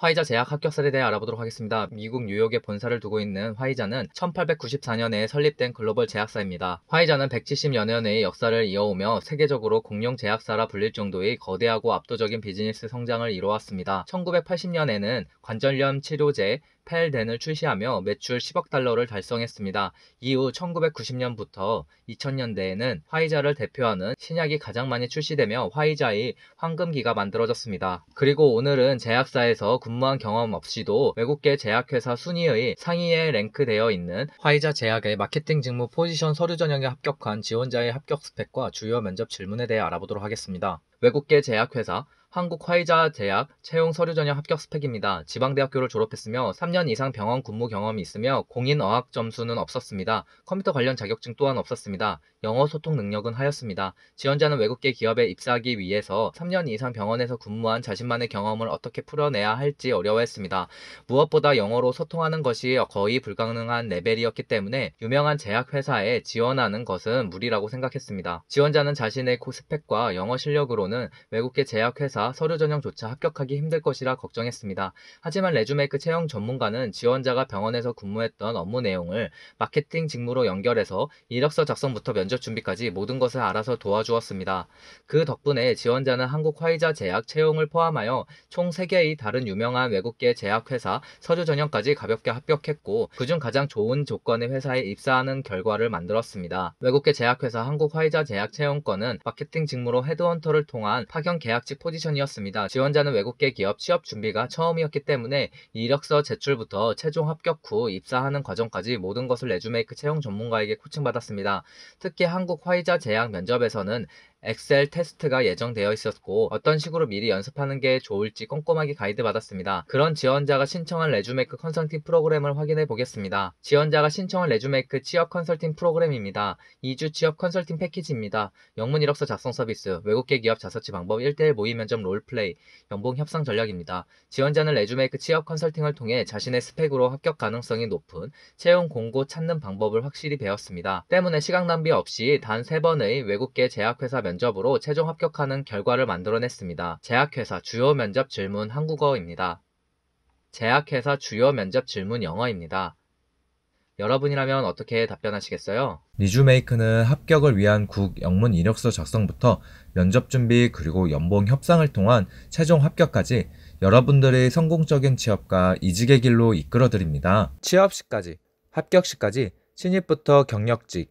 화이자 제약 합격설에 대해 알아보도록 하겠습니다. 미국 뉴욕에 본사를 두고 있는 화이자는 1894년에 설립된 글로벌 제약사입니다. 화이자는 170여년의 역사를 이어오며 세계적으로 공룡 제약사라 불릴 정도의 거대하고 압도적인 비즈니스 성장을 이뤄왔습니다. 1980년에는 관절염 치료제, 페일덴을 출시하며 매출 10억 달러를 달성했습니다. 이후 1990년부터 2000년대에는 화이자를 대표하는 신약이 가장 많이 출시되며 화이자의 황금기가 만들어졌습니다. 그리고 오늘은 제약사에서 근무한 경험 없이도 외국계 제약회사 순위의 상위에 랭크되어 있는 화이자 제약의 마케팅 직무 포지션 서류 전형에 합격한 지원자의 합격 스펙과 주요 면접 질문에 대해 알아보도록 하겠습니다. 외국계 제약회사 한국화이자대학 채용 서류전형 합격 스펙입니다. 지방대학교를 졸업했으며 3년 이상 병원 근무 경험이 있으며 공인어학 점수는 없었습니다. 컴퓨터 관련 자격증 또한 없었습니다. 영어 소통 능력은 하였습니다. 지원자는 외국계 기업에 입사하기 위해서 3년 이상 병원에서 근무한 자신만의 경험을 어떻게 풀어내야 할지 어려워했습니다. 무엇보다 영어로 소통하는 것이 거의 불가능한 레벨이었기 때문에 유명한 제약회사에 지원하는 것은 무리라고 생각했습니다. 지원자는 자신의 코 그 스펙과 영어 실력으로는 외국계 제약회사 조차 서류 전형조차 합격하기 힘들 것이라 걱정했습니다. 하지만 레주메이크 채용 전문가는 지원자가 병원에서 근무했던 업무 내용을 마케팅 직무로 연결해서 이력서 작성부터 면접 준비까지 모든 것을 알아서 도와주었습니다. 그 덕분에 지원자는 한국 화이자 제약 채용을 포함하여 총 3개의 다른 유명한 외국계 제약회사 서류 전형까지 가볍게 합격했고 그중 가장 좋은 조건의 회사에 입사하는 결과를 만들었습니다. 외국계 제약회사 한국 화이자 제약 채용권은 마케팅 직무로 헤드헌터를 통한 파견 계약직 포지션 포지이었습니다 지원자는 외국계 기업 취업 준비가 처음이었기 때문에 이력서 제출부터 최종 합격 후 입사하는 과정까지 모든 것을 레주메이크 채용 전문가에게 코칭받았습니다. 특히 한국 화이자 제약 면접에서는 엑셀 테스트가 예정되어 있었고 어떤 식으로 미리 연습하는 게 좋을지 꼼꼼하게 가이드 받았습니다. 그런 지원자가 신청한 레주메이크 컨설팅 프로그램을 확인해 보겠습니다. 지원자가 신청한 레주메이크 취업 컨설팅 프로그램입니다. 2주 취업 컨설팅 패키지입니다. 영문 이력서 작성 서비스, 외국계 기업 자서치 방법 1대1 모의 면접 롤플레이, 연봉 협상 전략입니다. 지원자는 레주메이크 취업 컨설팅을 통해 자신의 스펙으로 합격 가능성이 높은 채용 공고 찾는 방법을 확실히 배웠습니다. 때문에 시간 낭비 없이 단 3번의 외국계 제약회사 면접으로 최종 합격하는 결과를 만들어냈습니다. 제약회사 주요 면접 질문 한국어입니다. 제약회사 주요 면접 질문 영어입니다. 여러분이라면 어떻게 답변하시겠어요? 니주메이크는 합격을 위한 국 영문 이력서 작성부터 면접 준비 그리고 연봉 협상을 통한 최종 합격까지 여러분들의 성공적인 취업과 이직의 길로 이끌어드립니다. 취업시까지, 합격시까지, 신입부터 경력직,